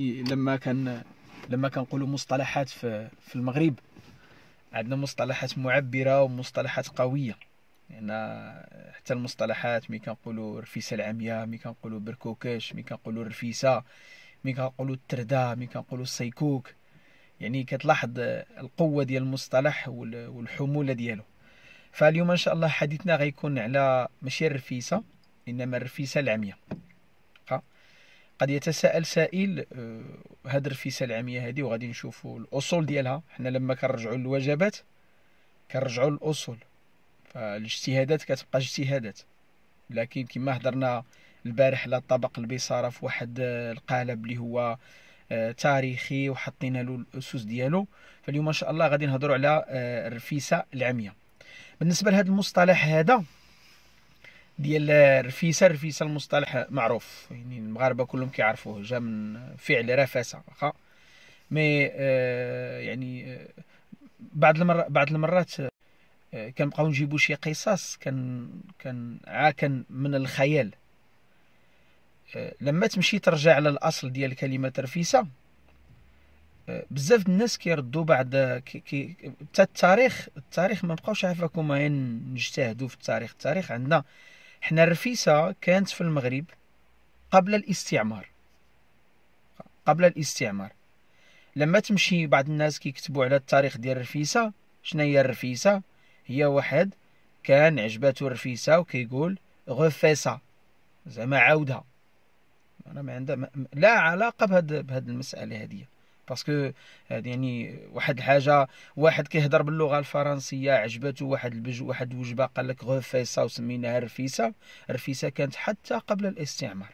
لما كان لما كنقولوا مصطلحات في, في المغرب عندنا مصطلحات معبره ومصطلحات قويه يعني حتى المصطلحات مي كنقولوا رفيسه العمياء مي كنقولوا بركوكاش مي كنقولوا الرفيسه مي كنقولوا التردا مي كنقولوا السيكوك يعني كتلاحظ القوه ديال المصطلح والحموله ديالو فاليوم ان شاء الله حديثنا غيكون على ماشي الرفيسه انما الرفيسه العمياء قد يتساءل سائل آه، هاد الرفيسه العاميه هذه وغادي نشوفوا الاصول ديالها حنا لما كنرجعوا للوجبات كنرجعوا للاصول فالاجتهادات كتبقى اجتهادات لكن كما هضرنا البارح على الطبق البيصاره في واحد آه، القالب اللي هو آه، تاريخي وحطينا له الاسس ديالو فاليوم ان شاء الله غادي نهضروا على الرفيسه العاميه بالنسبه لهذا المصطلح هذا ديال الرفيسه الرفيسه المصطلح معروف يعني المغاربه كلهم كيعرفوه جا من فعل رفاسه واخا مي آه، يعني آه، بعض المر بعض المرات آه، كنبقاو نجيبو شي قصص كان كان عاكن من الخيال لما تمشي ترجع للاصل ديال كلمه رفيسه بزاف الناس كيردوا بعد كي حتى التاريخ التاريخ ما بقاوش عارف هما نجتهدوا في التاريخ التاريخ عندنا حنا الرفيسة كانت في المغرب قبل الاستعمار قبل الاستعمار لما تمشي بعض الناس كيكتبوا على التاريخ ديال الرفيسة شنو هي الرفيسة هي واحد كان عجباتو الرفيسة وكيقول غفيسة زعما عاودها انا ما عندها لا علاقة بهاد المسألة هذه باسكو يعني واحد الحاجه واحد كيهضر باللغه الفرنسيه عجبته واحد البج واحد الوجبه قال لك غوفيسا وسميناها رفيسه رفيسه كانت حتى قبل الاستعمار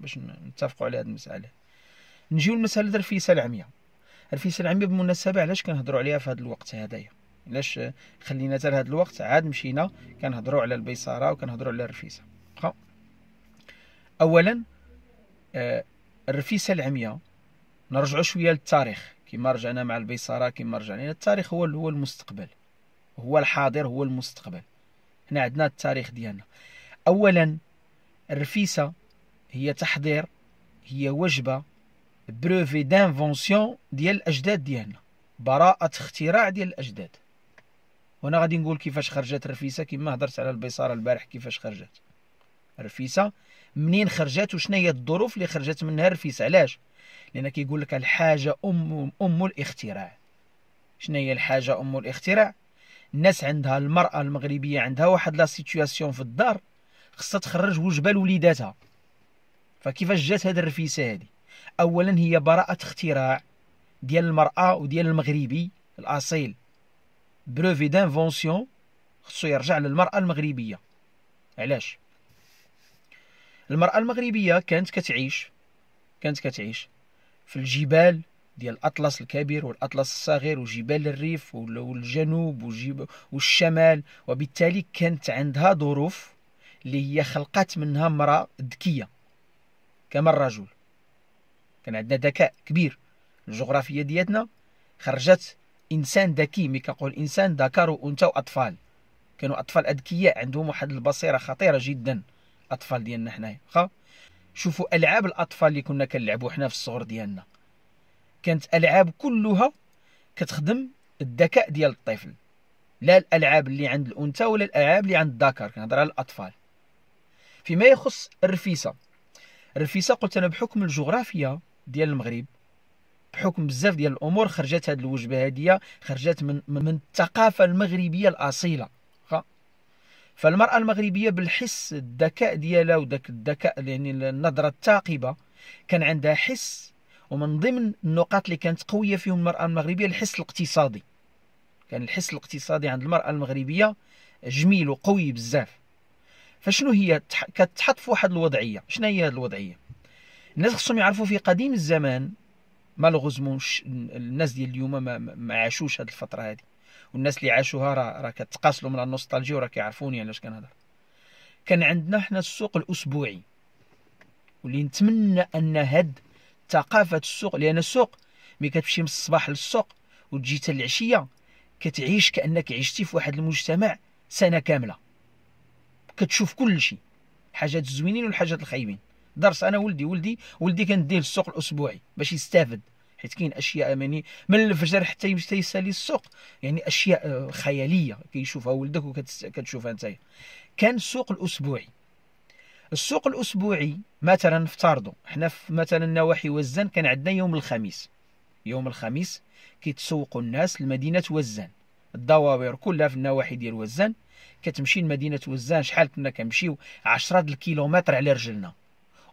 باش نتفقوا على هذه المساله نجيو لمساله الرفيسه العمياء الرفيسه العمياء بالمناسبه علاش كنهضروا عليها في هذا الوقت هذايا علاش خلينا حتى هذا الوقت عاد مشينا كنهضروا على البيصاره وكنهضروا على الرفيسه اولا آه، الرفيسه العمياء نرجعوا شويه للتاريخ كما رجعنا مع البيصاره كما رجعنا التاريخ هو هو المستقبل هو الحاضر هو المستقبل هنا عندنا التاريخ ديالنا اولا الرفيسه هي تحضير هي وجبه بروفي دانفونسيون ديال الاجداد ديالنا براءه اختراع ديال الاجداد وانا غادي نقول كيفاش خرجت الرفيسه كما هضرت على البيصاره البارح كيفاش خرجت الرفيسه منين خرجت وشنو هي الظروف اللي خرجت منها الرفيسه علاش لان كيقول لك الحاجه ام ام الاختراع شنو هي الحاجه ام الاختراع الناس عندها المراه المغربيه عندها واحد لا سيتوياسيون في الدار خصها تخرج وجبه لوليداتها فكيفاش جات هاد الرفيسه هادي اولا هي براءه اختراع ديال المراه وديال المغربي الاصيل بروفي دانفونسيون خصو يرجع للمراه المغربيه علاش المراه المغربيه كانت كتعيش كانت كتعيش في الجبال ديال الاطلس الكبير والاطلس الصغير وجبال الريف والجنوب والشمال وبالتالي كانت عندها ظروف اللي هي خلقت منها امراه ذكيه كما الرجل كان عندنا ذكاء كبير الجغرافيه ديالنا خرجت انسان ذكي مي كنقول انسان ذكر وانثى واطفال كانوا اطفال اذكياء عندهم واحد البصيره خطيره جدا اطفال ديالنا حنايا شوفوا العاب الاطفال اللي كنا كنلعبوا حنا في الصغر ديالنا كانت العاب كلها كتخدم الذكاء ديال الطفل لا الالعاب اللي عند الانثى ولا الالعاب اللي عند الذكر كنهضر على الاطفال فيما يخص الرفيسه الرفيسه قلت انا بحكم الجغرافيا ديال المغرب بحكم بزاف ديال الامور خرجت هذه الوجبه هذه خرجت من من الثقافه المغربيه الاصيله فالمرأة المغربية بالحس الذكاء ديالها وداك الذكاء يعني النظرة الثاقبة كان عندها حس ومن ضمن النقاط اللي كانت قوية فيهم المرأة المغربية الحس الاقتصادي كان الحس الاقتصادي عند المرأة المغربية جميل وقوي بزاف فشنو هي كتحط في واحد الوضعية شنو هي هذه الوضعية الناس خصهم يعرفوا في قديم الزمان مالوغوزمون الناس ديال اليوم ما, ما عاشوش هذه الفترة هذه والناس اللي عاشوها راه راه كتقاسلوا من النوستالجيا وراه كيعرفوني علاش يعني كنهضر كان عندنا حنا السوق الاسبوعي واللي نتمنى ان هاد ثقافه السوق لان السوق ملي كتمشي من الصباح للسوق وتجي حتى العشيه كتعيش كانك عشتي في واحد المجتمع سنه كامله كتشوف كل شيء الحاجات الزوينين والحاجات الخايبين درس انا ولدي ولدي ولدي كنديه للسوق الاسبوعي باش يستافد حيت كاين اشياء يعني من الفجر حتى يمشي يسالي السوق يعني اشياء آه، خياليه كيشوفها ولدك وكتشوفها انت كان السوق الاسبوعي السوق الاسبوعي مثلا نفترضوا حنا في مثلا نواحي وزان كان عندنا يوم الخميس يوم الخميس كيتسوقوا الناس لمدينه وزان الدواوير كلها في النواحي ديال وزان كتمشي لمدينه وزان شحال كنا كنمشيو 10 الكيلومتر على رجلنا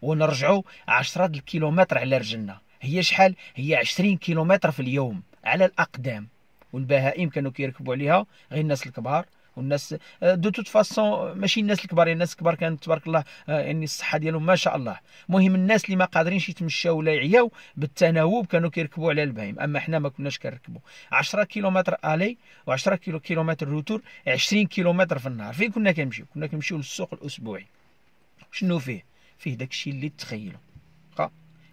ونرجعوا 10 الكيلومتر على رجلنا هي شحال هي 20 كيلومتر في اليوم على الاقدام والبهائم كانوا كيركبوا عليها غير الناس الكبار والناس دو توت فاسون ماشي الناس الكبار يعني الناس الكبار كانت تبارك الله آه، يعني الصحه ديالهم ما شاء الله المهم الناس اللي ما قادرينش يتمشاو ولا يعياو بالتناوب كانوا كيركبوا على البهيم اما حنا ما كناش كنركبوا 10 كيلومتر الي و10 كيلو كيلومتر روتور 20 كيلومتر في النهار فين كنا كنمشيو كنا كنمشيو للسوق الاسبوعي شنو فيه فيه داكشي اللي تخيلوا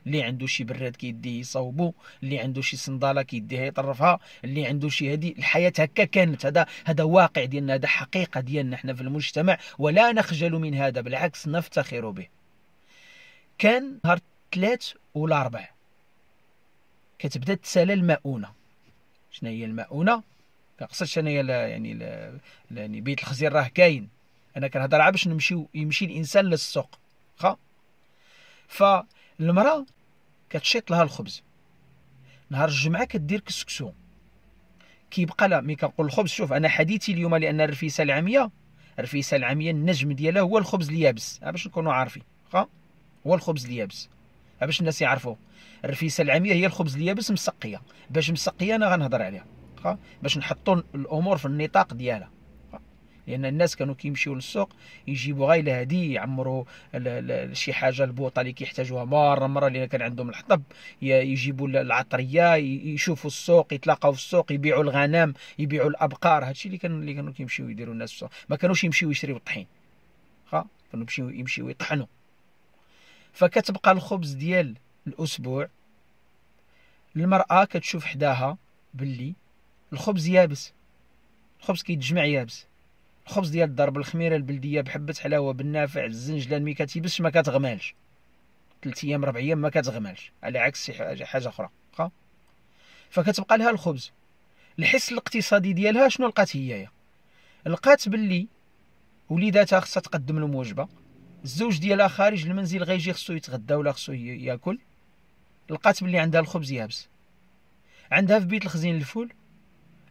اللي عنده شي براد كيديه يصاوبو اللي عنده شي صنداله كيديها يطرفها اللي عنده شي هذه الحياه هكا كانت هذا هذا واقع ديالنا هذا حقيقه ديالنا حنا في المجتمع ولا نخجل من هذا بالعكس نفتخر به كان نهار الثلاث والاربع كتبدا تسالى المؤونه شنو هي المؤونه كنقصدش انايا يعني يعني بيت الخزير راه كاين انا كنهضر على باش نمشيو يمشي الانسان للسوق خا فالمراه كتشيط لها الخبز نهار الجمعه كدير كسكسو كيبقى لها مي كنقول الخبز شوف انا حديثي اليوم لان الرفيسه العاميه الرفيسه العاميه النجم ديالها هو الخبز اليابس باش نكونوا عارفين واخا هو الخبز اليابس باش الناس يعرفوه الرفيسه العاميه هي الخبز اليابس مسقيه باش مسقيه انا غنهضر عليها واخا باش نحطوا الامور في النطاق ديالها لان الناس كانوا كيمشيو للسوق يجيبوا غير الهدي يعمروا شي حاجه البوطه اللي كيحتاجوها مره مره اللي كان عندهم الحطب يجيبوا العطريه يشوفوا السوق يتلاقاو في السوق يبيعوا الغنم يبيعوا الابقار هادشي اللي كانوا اللي كانوا كيمشيو يديروا الناس في السوق ما كانوش يمشيو يشريو الطحين ها كانوا يمشيو يمشيو يطحنوا فكتبقى الخبز ديال الاسبوع المراه كتشوف حداها باللي الخبز يابس الخبز كيتجمع يابس الخبز ديال الدار بالخميره البلديه بحبه حلاوه بالنافع الزنجلان مي كتيبسش ما كتغمالش ثلاث ايام ربع ايام ما كتغمالش على عكس حاجه اخرى واخا فكتبقى لها الخبز الحس الاقتصادي ديالها شنو لقات هي لقات باللي وليداتها خصها تقدم لهم وجبه الزوج ديالها خارج المنزل غيجي خصو يتغدى ولا خصو ياكل لقات باللي عندها الخبز يابس عندها في بيت الخزين الفول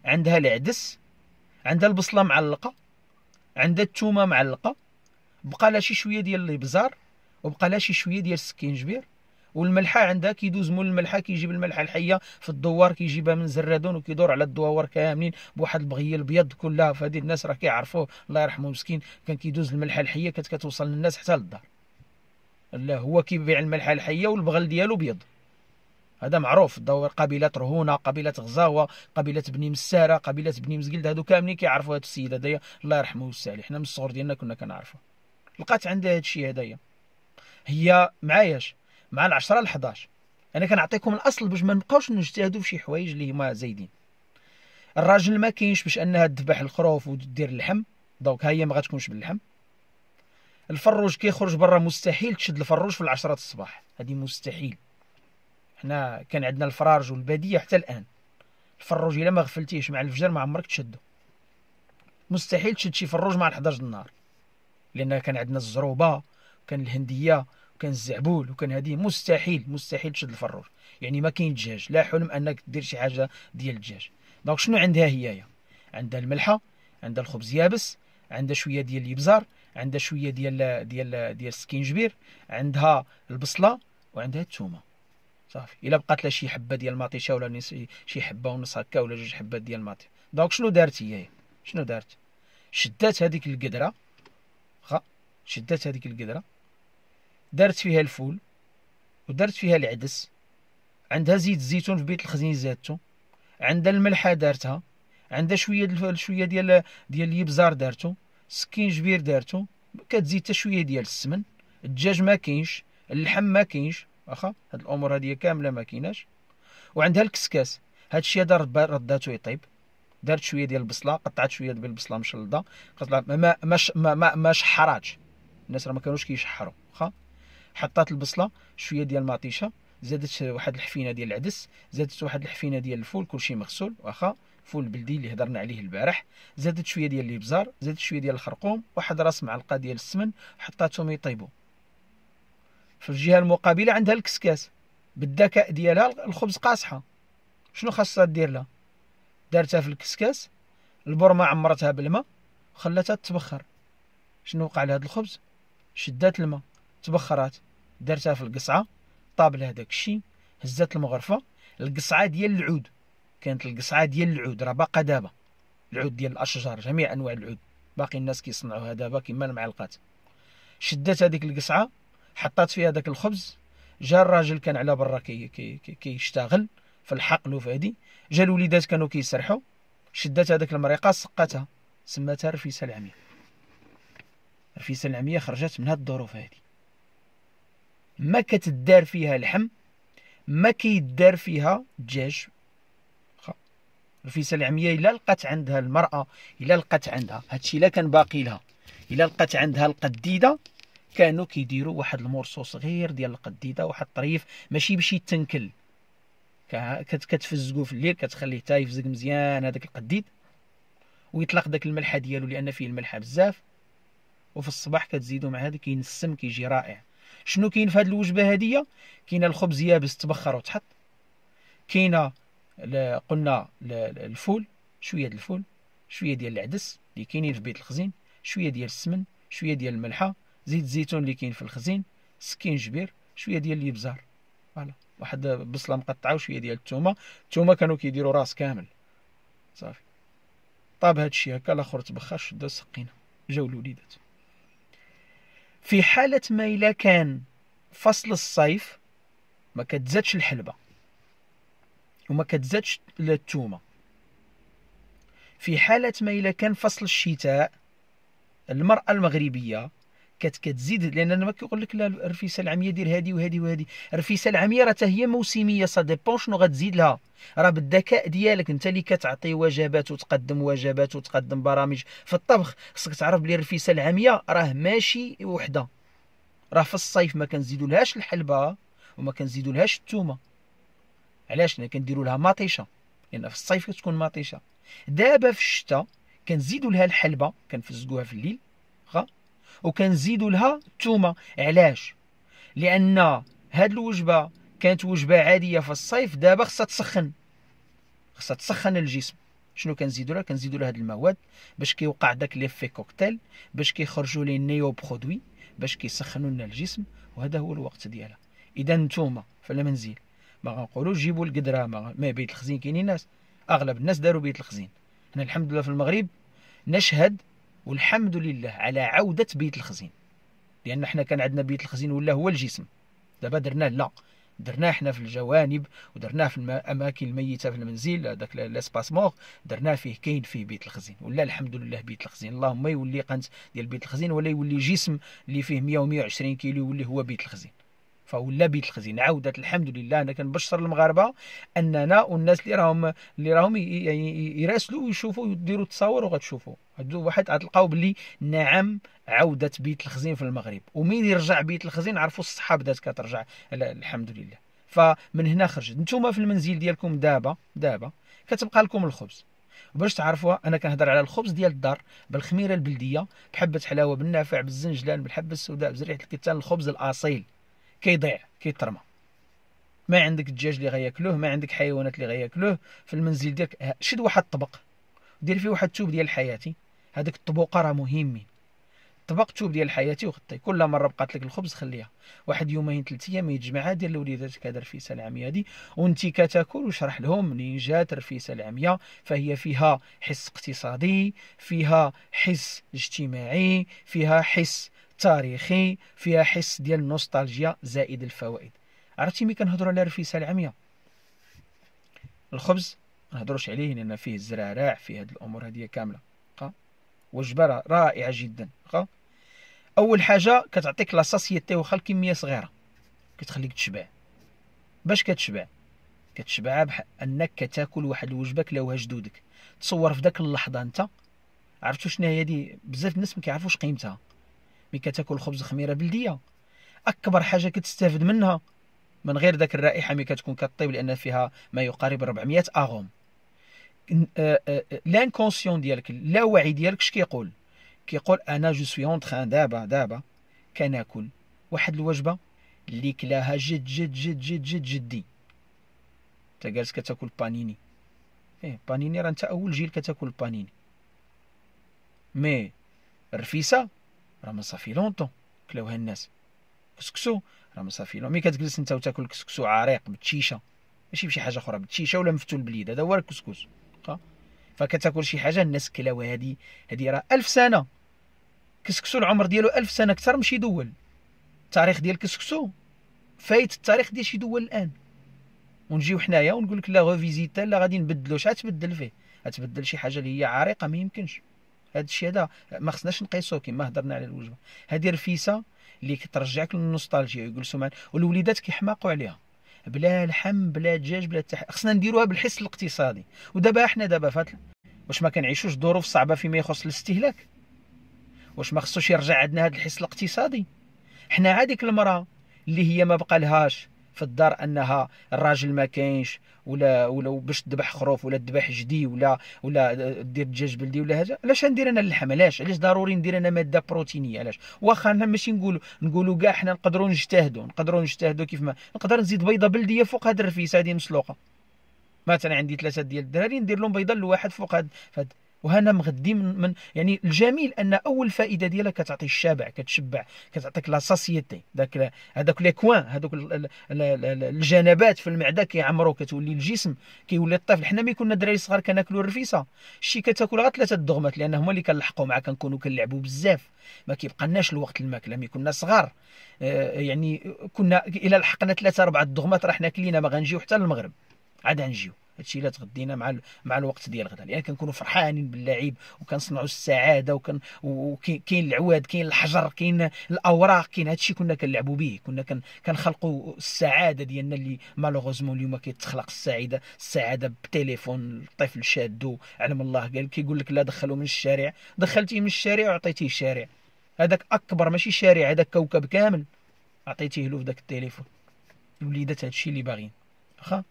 عندها العدس عندها البصله معلقه عندها التومه معلقه بقى لها شي شويه ديال الابزار وبقى لها شي شويه ديال السكينجبير والملحه عندها كيدوز مول الملحه كيجيب الملحه الحيه في الدوار كيجيبها من زرادون وكيدور على الدواور كاملين بواحد البغيه البيض كلها فهذه الناس راه كيعرفوه الله يرحمه مسكين كان كيدوز الملحه الحيه كانت كتوصل للناس حتى للدار لا هو كيبيع الملحه الحيه والبغل ديالو بيض هذا معروف دور قبيله رهونه قبيله غزاوه قبيله بني مساره قبيله بني مزقلد هادو كاملين كيعرفوا هاد السيد هذايا الله يرحمه ويسالي حنا من الصغر ديالنا كنا كنعرفوا لقات عندها هاد الشيء هذايا هي معاياش مع العشرة ل 11 انا كنعطيكم الاصل باش ما نبقاوش نجتهدوا في شي حوايج اللي هما زايدين الراجل ما كاينش باش انها تذبح الخروف ودير اللحم دونك ها هي ما غاتكونش باللحم الفروج كيخرج برا مستحيل تشد الفروج في العشرة الصباح هذه مستحيل حنا كان عندنا الفرارج والباديه حتى الان الفروج الا ما غفلتيهش مع الفجر ما عمرك تشدو مستحيل تشد شي فروج مع 11 النار لان كان عندنا الزروبه وكان الهنديه وكان الزعبول وكان هذه مستحيل مستحيل تشد الفروج يعني ما كاين دجاج لا حلم انك دير شي حاجه ديال الدجاج دونك شنو عندها هي عندها الملحه عندها الخبز يابس عندها شويه ديال الابزار عندها شويه ديال ديال ديال السكينجبير عندها البصله وعندها الثومه صافي الا بقات لها شي حبه ديال المطيشه ولا شي حبه ونص هكا ولا جوج حبات ديال المطيشه دونك شنو دارت هي شنو دارت شدات هذيك القدره خا شدات هذيك القدره دارت فيها الفول ودارت فيها العدس عندها زيت الزيتون في بيت الخزين زادته عندها الملحه دارتها عندها شويه شويه ديال ديال الابزار دارتو سكينجبير دارتو كتزيد حتى شويه ديال السمن الدجاج ما كاينش اللحم ما كاينش واخا هاد الامور هادي كامله ما كايناش وعندها الكسكاس هاد الشيء هذا رداتو يطيب دارت شويه ديال البصله قطعت شويه ديال البصله مشلده لها ما ما ما ما شحراتش الناس راه ما كانوش كيشحروا واخا حطات البصله شويه ديال المطيشه زادت واحد الحفينه ديال العدس زادت واحد الحفينه ديال الفول كلشي مغسول واخا فول البلدي اللي هضرنا عليه البارح زادت شويه ديال الابزار زادت شويه ديال الخرقوم واحد راس معلقه ديال السمن حطاتهم يطيبوا في الجهه المقابله عندها الكسكاس بالذكاء ديالها الخبز قاصحه شنو خاصها دير لها دارتها في الكسكاس البرمه عمرتها بالماء خلاتها تبخر شنو وقع لهاد الخبز شدات الماء تبخرات دارتها في القصعه طاب لها داك الشيء هزات المغرفه القصعه ديال العود كانت القصعه ديال العود راه باقا دابا العود ديال الاشجار جميع انواع العود باقي الناس كيصنعوها دابا كما المعلقات شدات هذيك القصعه حطات فيها داك الخبز جا الراجل كان على برا كي كي كيشتغل في الحقل وفي هادي جا الوليدات كانوا كيسرحوا شدات هذاك المريقه سقاتها سماتها رفيسه العميه رفيسه العميه خرجت من هاد الظروف هادي ما كتدار فيها اللحم ما كيدار فيها الدجاج رفيسه العميه الا لقات عندها المراه الا لقات عندها هادشي الا كان باقي لها الا لقات عندها القديده كانوا كيديروا واحد المورسو صغير ديال القديده واحد الطريف ماشي باش يتنكل كتفزقو في الليل كتخليه حتى يفزق مزيان هذاك القديد ويطلق داك الملحه ديالو لان فيه الملحه بزاف وفي الصباح كتزيدو مع هذا كينسم كيجي رائع شنو كاين في هذه الوجبه هذه كاين الخبز يابس تبخر وتحط كاينه قلنا الفول شويه ديال الفول شويه ديال العدس اللي كاينين في بيت الخزين شويه ديال السمن شويه ديال الملحه زيت الزيتون اللي كاين في الخزين سكينجبير شويه ديال الابزار فوالا واحد بصله مقطعه وشويه ديال الثومه الثومه كانوا كيديروا راس كامل صافي طاب هذا الشيء هكا الاخر تبخر شدو سقينا جاو الوليدات في حاله ما الا كان فصل الصيف ما كتزادش الحلبه وما كتزادش الثومه في حاله ما الا كان فصل الشتاء المراه المغربيه كت كتزيد لان انا ما كيقول لك لا الرفيسه العاميه دير هذه وهذه وهذه الرفيسه العاميه راه هي موسميه سا ديبون شنو غتزيد لها راه بالذكاء ديالك انت اللي كتعطي وجبات وتقدم وجبات وتقدم برامج في الطبخ خصك تعرف بلي الرفيسه العاميه راه ماشي وحده راه في الصيف ما كنزيدولهاش الحلبه وما كنزيدولهاش الثومه علاش انا كنديروا لها مطيشه لان في الصيف كتكون مطيشه دابا في الشتاء كنزيدوا لها الحلبه كنفزقوها في الليل وكنزيدوا لها الثومه علاش لان هاد الوجبه كانت وجبه عاديه في الصيف دابا خصها تسخن خصها تسخن الجسم شنو كنزيدوا لها كنزيدوا لها هاد المواد باش كيوقع داك ليفي كوكتيل باش كيخرجوا لي نيو برودوي باش كيسخنوا لنا الجسم وهذا هو الوقت ديالها اذا نتوما في المنزل ما غنقولوش جيبوا القدره ما, ما بيت الخزين كاينين ناس اغلب الناس داروا بيت الخزين انا الحمد لله في المغرب نشهد والحمد لله على عودة بيت الخزين لأن احنا كان عندنا بيت الخزين ولا هو الجسم دابا درناه لا درناه احنا في الجوانب ودرناه في الاماكن الميته في المنزل هذاك لاسباس مور درناه فيه كاين فيه بيت الخزين ولا الحمد لله بيت الخزين اللهم يولي قنت ديال بيت الخزين ولا يولي جسم اللي فيه 100 و120 كيلو يولي هو بيت الخزين فولا بيت الخزين عوده الحمد لله انا كنبشر المغاربه اننا والناس اللي راهم اللي راهم يعني يراسلوا ويشوفوا ويديروا التصاور وغتشوفوا هادو واحد غتلقاو بلي نعم عوده بيت الخزين في المغرب ومين يرجع بيت الخزين عرفوا الصحه بدات كترجع الحمد لله فمن هنا خرجت نتوما في المنزل ديالكم دابا دابا كتبقى لكم الخبز باش تعرفوها انا كنهضر على الخبز ديال الدار بالخميره البلديه بحبه حلاوه بالنافع بالزنجلان بالحبه السوداء بزريعه الكتان الخبز الاصيل كيضيع كيترمى ما عندك الدجاج اللي غياكلوه ما عندك حيوانات اللي غياكلوه في المنزل ديالك شد واحد الطبق دير فيه واحد التوب ديال حياتي هذيك الطبوقه راه مهمين طبق طبقته ديال حياتي وغطي كل مره بقات لك الخبز خليها واحد يومين ثلاث ايام يتجمع ديال لوليداتك في الرفيسه العمياء دي وانت كتاكل وشرح لهم منين جات الرفيسه العمياء فهي فيها حس اقتصادي فيها حس اجتماعي فيها حس تاريخي فيها حس ديال النوستالجيا زائد الفوائد عرفتي ملي كنهضروا على الرفيسه العمياء الخبز ما نهضروش عليه لان فيه الزراعه فيه هاد الامور هذه كامله وجبره رائعه جدا اول حاجه كتعطيك لاساسيتي واخا الكميه صغيره كتخليك تشبع باش كتشبع كتشبع بانك كتاكل واحد الوجبه كلاوها جدودك تصور في داك اللحظه انت عرفتو شنو هي هذه بزاف الناس ما كيعرفوش قيمتها ملي كتاكل خبز خميره بلديه اكبر حاجه كتستافد منها من غير داك الرائحه ملي كتكون كطيب لان فيها ما يقارب 400 اغوم لانكونسيون آه، آه، آه، ديالك اللاوعي ديالك اش كيقول كيقول انا جو سوي اون تران دابا دابا كناكل واحد الوجبه اللي كلاها جد جد جد جد جد جدي انت جالس كتاكل بانيني ايه بانيني راه انت اول جيل كتاكل بانيني مي الرفيسه راه ما صافي لونطون كلاوها الناس كسكسو راه ما صافي مي كتجلس انت وتاكل كسكسو عريق بالتشيشه ماشي بشي حاجه اخرى بالتشيشه ولا مفتول باليد هذا هو الكسكس الحقيقه فكتاكل شي حاجه الناس كلاو هادي هادي راه 1000 سنه كسكسو العمر ديالو 1000 سنه اكثر من شي دول التاريخ ديال كسكسو فايت التاريخ ديال شي دول الان ونجيو حنايا ونقول لك لا غوفيزيتا لا غادي نبدلو شحال تبدل فيه غتبدل شي حاجه اللي هي عريقه ما يمكنش هذا الشيء هذا ما خصناش نقيسوه كما هضرنا على الوجبه هذه رفيسه اللي كترجعك للنوستالجيا يجلسوا معاك والوليدات كيحماقوا عليها بلا لحم بلا دجاج بلا تح... خصنا نديروها بالحس الاقتصادي ودابا حنا دابا فات واش ما كنعيشوش ظروف صعبه فيما يخص الاستهلاك واش ما خصوش يرجع عندنا هذا الحس الاقتصادي حنا هذيك المراه اللي هي ما بقى لهاش في الدار انها الراجل ما كاينش ولا ولا باش تذبح خروف ولا تذبح جدي ولا ولا دير دجاج بلدي ولا هذا علاش ندير انا اللحم علاش علاش ضروري ندير انا ماده بروتينيه علاش واخا انا ماشي نقولوا نقولوا كاع حنا نقدروا نجتهدوا نقدروا نجتهدوا كيف ما نقدر نزيد بيضه بلديه فوق هاد الرفيسه هذه مسلوقه مثلا عندي ثلاثه ديال الدراري ندير لهم بيضه لواحد فوق هاد, هاد وهنا مغدي من, من يعني الجميل ان اول فائده ديالها كتعطي الشبع كتشبع كتعطيك لا ساسيتي داك هذاك لي كوان هذوك الجنبات في المعده كيعمروا كتولي الجسم كيولي الطفل حنا ملي كنا دراري صغار كناكلوا الرفيسه شي كتاكل غير ثلاثه الدغمات لان هما اللي كنلحقوا معاه كنكونوا كنلعبوا بزاف ما كيبقى الوقت الماكله ملي كنا صغار آه، يعني كنا الى لحقنا ثلاثه اربعه الدغمات راه حنا كلينا ما غنجيو حتى للمغرب عاد غنجيو هادشي الا تغدينا مع ال... مع الوقت ديال غدا لان يعني كنكونوا فرحانين باللعب وكنصنعوا السعاده وكن وكاين العواد كاين الحجر كاين الاوراق كاين هادشي كنا كنلعبوا به كنا كن... كنخلقوا السعاده ديالنا اللي مالوغوزمون اليوم كيتخلق السعاده السعاده بالتليفون الطفل شادو علم الله قال كيقول لك لا دخلوا من الشارع دخلتيه من الشارع وعطيتيه الشارع هذاك اكبر ماشي شارع هذاك كوكب كامل عطيتيه له في داك التليفون وليدات هادشي اللي باغيين واخا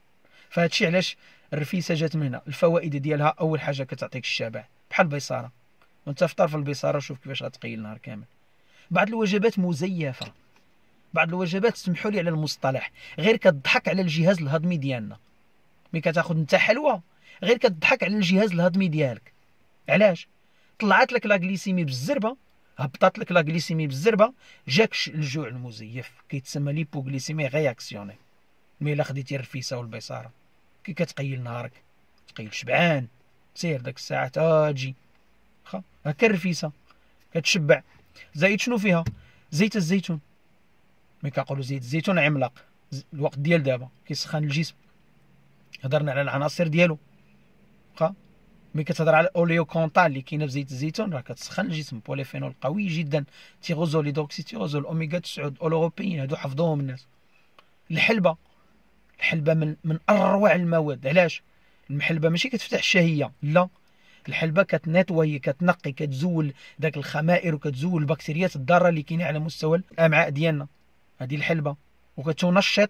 فهادشي علاش الرفيسه جات من هنا الفوائد ديالها اول حاجه كتعطيك الشبع بحال البيصاره وانت فطر في البيصاره وشوف كيفاش غتقيل نهار كامل بعض الوجبات مزيفه بعض الوجبات سمحوا لي على المصطلح غير كتضحك على الجهاز الهضمي ديالنا ملي كتاخذ انت حلوه غير كتضحك على الجهاز الهضمي ديالك علاش طلعت لك لاغليسيمي بالزربه هبطات لك لاغليسيمي بالزربه جاك الجوع المزيف كيتسمى ليبوغليسيمي غياكسيوني مي الا خديتي الرفيسه والبيصاره كي كتقيل نهارك تقيل شبعان سير داك الساعه تاجي واخا هكا الرفيسه كتشبع زايد شنو فيها زيت الزيتون مي كنقولوا زيت الزيتون عملاق الوقت ديال دابا كيسخن الجسم هضرنا على العناصر ديالو واخا مي كتهضر على الاوليو كونتا اللي كاينه في زيت الزيتون راه كتسخن الجسم بوليفينول قوي جدا تيغوزول ليدوكسي تيغوزول اوميغا 9 اولوروبيين هادو حفظوهم الناس الحلبه الحلبة من من أروع المواد علاش الحلبة ماشي كتفتح الشهية لا الحلبة كتنتوي كتنقي كتزول داك الخمائر وكتزول البكتيريات الضارة اللي كاينة على مستوى الأمعاء ديالنا هذه الحلبة وكتنشط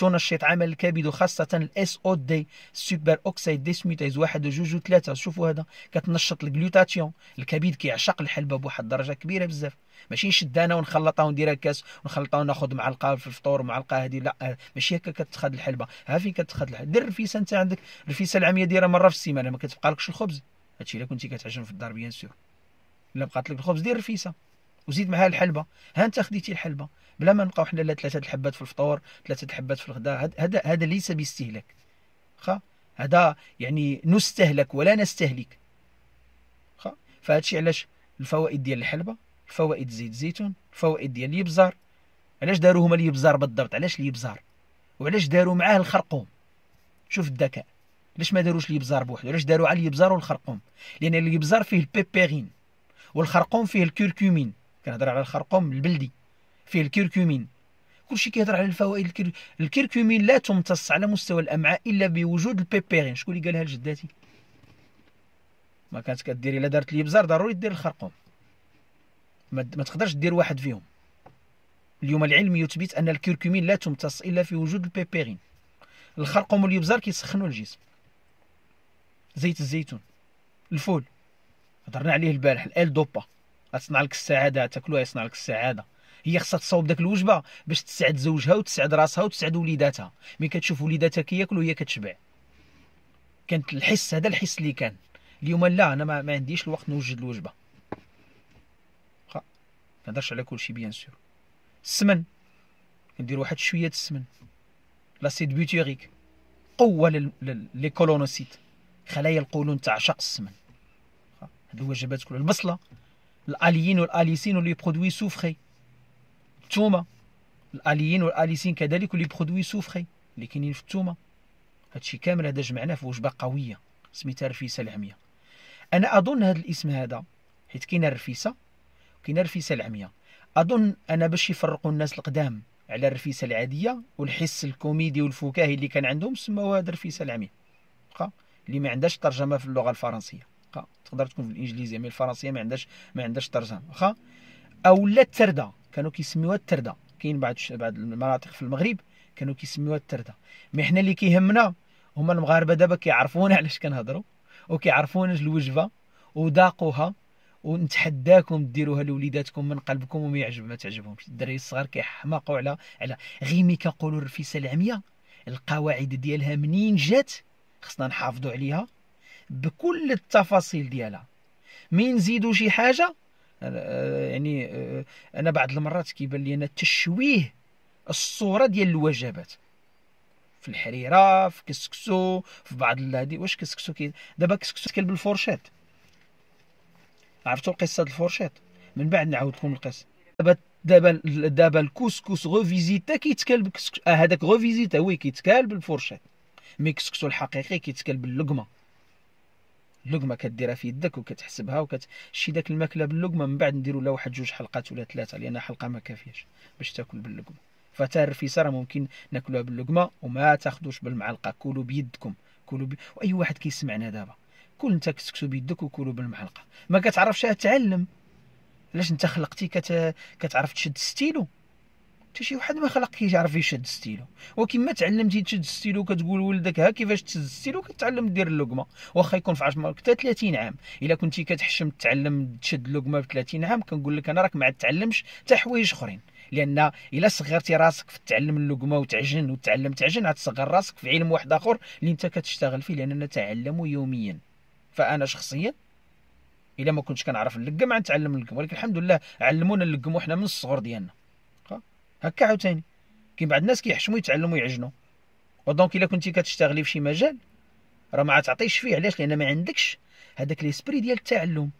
تنشط عمل الكبد وخاصة الاس او دي السوبر اوكسيد ديسميتايز واحد وجوج وثلاثة شوفوا هذا كتنشط الجلوتاتيون الكبد كيعشق الحلبة بواحد الدرجة كبيرة بزاف ماشي نشد انا ونخلطها ونديرها كاس ونخلطها وناخذ معلقه في الفطور ومعلقه هذه لا ماشي هكا كتخاد الحلبه ها فين كتخاد الحلبه دير الرفيسه انت عندك الرفيسه العاميه ديرها مره في السيمانه ما كتبقالكش الخبز هادشي الا كنتي كتعجن في الدار بيان سور الا بقات لك الخبز دير الرفيسه وزيد معها الحلبه ها انت خديتي الحلبه بلا ما نبقاو حنا لا ثلاثه الحبات في الفطور ثلاثه الحبات في الغداء هذا هذا ليس باستهلاك خا هذا يعني نستهلك ولا نستهلك خا فهادشي علاش الفوائد ديال الحلبه الفوائد زيت الزيتون الفوائد ديال اليبزار علاش داروا هما اليبزار بالضبط علاش اليبزار وعلاش داروا معاه الخرقوم شوف الذكاء علاش ما داروش اليبزار بوحدو علاش داروا على اليبزار والخرقوم لان اليبزار فيه البيبيرين والخرقوم فيه الكركمين كنهضر على الخرقوم البلدي فيه الكركمين كلشي كيهضر على الفوائد الكر... الكركمين لا تمتص على مستوى الامعاء الا بوجود البيبيرين شكون اللي قالها لجداتي ما كانت كدير الا دارت لي بزار ضروري دير الخرقوم ما, ما تقدرش دير واحد فيهم اليوم العلم يثبت ان الكركمين لا تمتص الا في وجود البيبيرين الخرقوم واليبزار كيسخنوا الجسم زيت الزيتون الفول هضرنا عليه البارح الال دوبا غتصنع لك السعاده تاكلوها يصنع لك السعاده هي خصها تصاوب داك الوجبه باش تسعد زوجها وتسعد راسها وتسعد وليداتها مي كتشوف وليداتها كياكلوا هي كتشبع كانت الحس هذا الحس اللي كان اليوم لا انا ما, ما عنديش الوقت نوجد الوجبه ما نهضرش على كلشي بيان سور السمن ندير واحد شويه السمن لاسيد بيوتيريك قوه لي كولونوسيت خلايا القولون تعشق السمن هاد الوجبات كلها البصله الاليين والاليسين ولي برودوي سوفخي الثومه الاليين والاليسين كذلك لي برودوي سوفري اللي كاينين في الثومه هادشي كامل هذا جمعناه في وجبه قويه سميتها رفيسه العميه انا اظن هذا الاسم هذا حيت كاينه الرفيسه وكاينه الرفيسه العميه اظن انا باش يفرقوا الناس القدام على الرفيسه العاديه والحس الكوميدي والفكاهي اللي كان عندهم سموها هذا الرفيسه العميه اللي ما عندهاش ترجمه في اللغه الفرنسيه تقدر تكون في الانجليزيه مي الفرنسيه ما عندهاش ما عندهاش ترجمه واخا او لا الترده كانوا كيسميوها الترده كاين بعض بعض المناطق في المغرب كانوا كيسميوها الترده مي حنا اللي كيهمنا هما المغاربه دابا كيعرفونا علاش كنهضروا وكيعرفونا اش الوجبه وذاقوها ونتحداكم ديروها لوليداتكم من قلبكم وما يعجب ما تعجبهمش الدراري الصغار كيحماقوا على على غير مي كنقولوا الرفيسه العميه القواعد ديالها منين جات خصنا نحافظوا عليها بكل التفاصيل ديالها مين نزيدوا شي حاجه آه، يعني آه، انا بعض المرات كيبان لي انا تشويه الصوره ديال الوجبات في الحريره في كسكسو في بعض الهادي واش كسكسو كي دابا كسكسو كيتكل بالفورشيط عرفتوا القصه ديال الفورشيت من بعد نعاود لكم القصه دابا دابا دابا الكسكس غوفيزيتا كيتكال بكسكس آه، هذاك غوفيزيتا وي كيتكال بالفورشيط مي كسكسو الحقيقي كيتكال باللقمه اللقمه كديرها في يدك وكتحسبها وكتشي داك الماكله باللقمه من بعد نديروا لها واحد جوج حلقات ولا ثلاثه لان حلقه ما كافياش باش تاكل باللقمه فتا الرفيسه راه ممكن ناكلوها باللقمه وما تاخذوش بالمعلقه كلوا بيدكم كلوا بي... واي واحد كيسمعنا دابا كل انت كسكسو بيدك وكلوا بالمعلقه ما كتعرفش تعلم علاش انت خلقتي كت... كتعرف تشد ستيلو حتى شي واحد ما خلق كيعرف يشد ستيلو وكما تعلمتي تشد ستيلو كتقول ولدك ها كيفاش تشد ستيلو كتعلم دير اللقمه واخا يكون في 10 حتى 30 عام الا كنتي كتحشم تتعلم تشد اللقمه ب 30 عام كنقول لك انا راك ما تعلمش حتى حوايج اخرين لان الا صغرتي راسك في تعلم اللقمه وتعجن وتعلم تعجن غتصغر راسك في علم واحد اخر اللي انت كتشتغل فيه لاننا نتعلم يوميا فانا شخصيا الا ما كنتش كنعرف اللقم غنتعلم اللقم ولكن الحمد لله علمونا اللقم وحنا من الصغر ديالنا هكا عاوتاني كاين بعض الناس كيحشموا يتعلموا يعجنوا ودونك الا كنتي كتشتغلي في شي مجال راه ما تعطيش فيه علاش لان ما عندكش هذاك ليسبري ديال التعلم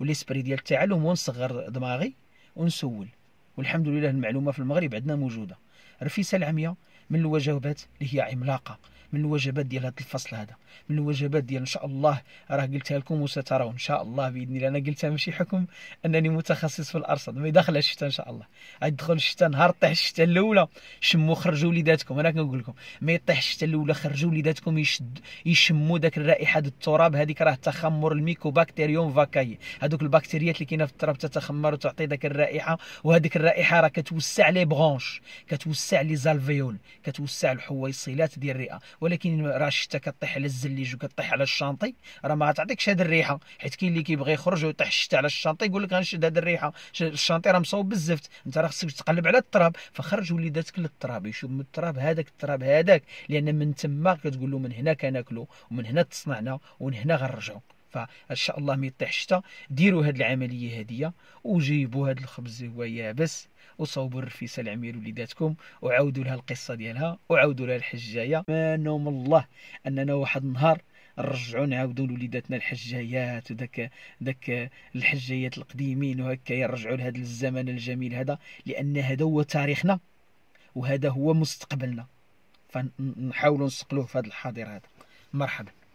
وليسبري ديال التعلم هو نصغر دماغي ونسول والحمد لله المعلومه في المغرب عندنا موجوده رفيسه العمياء من الوجبات اللي هي عملاقه من الوجبات ديال هذا الفصل هذا من الوجبات ديال ان شاء الله راه قلتها لكم وسترون ان شاء الله باذن الله انا قلتها ماشي حكم انني متخصص في الارصاد ما يدخل الشتاء ان شاء الله غيدخل الشتاء نهار طيح الشتاء الاولى شموا خرجوا وليداتكم انا كنقول لكم ما يطيح الشتاء الاولى خرجوا وليداتكم يشد يشموا ذاك الرائحه ديال التراب هذيك راه تخمر الميكوباكتيريوم فاكاي هذوك البكتيريات اللي كاينه في التراب تتخمر وتعطي ذاك الرائحه وهذيك الرائحه راه كتوسع لي برونش كتوسع لي زالفيول كتوسع الحويصلات ديال الرئه ولكن راه شتا كطيح على الزليج وكطيح على الشانطي راه ما غتعطيكش هاد الريحه حيت كاين اللي كيبغي يخرج ويطيح الشتا على الشانطي يقول لك غنشد هاد الريحه الشانطي راه مصوب بالزفت انت راه خصك تقلب على التراب فخرج وليداتك للتراب من التراب هذاك التراب هذاك لان من تما كتقول له من هنا كناكلو ومن هنا تصنعنا ومن هنا غنرجعو ان شاء الله ما يطيح الشتاء ديروا هذه العمليه هذه وجيبوا هذا الخبز هو يابس وصوبوا الرفيسه العمير وليداتكم وعاودوا لها القصه ديالها وعاودوا لها الحجايه ما نوم الله اننا واحد النهار نرجعوا نعاودوا لوليداتنا الحجايات وداك داك الحجايات القديمين وهكا يرجعوا لهذا الزمن الجميل هذا لان هذا هو تاريخنا وهذا هو مستقبلنا فنحاولوا نسقلوه في هذا الحاضر هذا مرحبا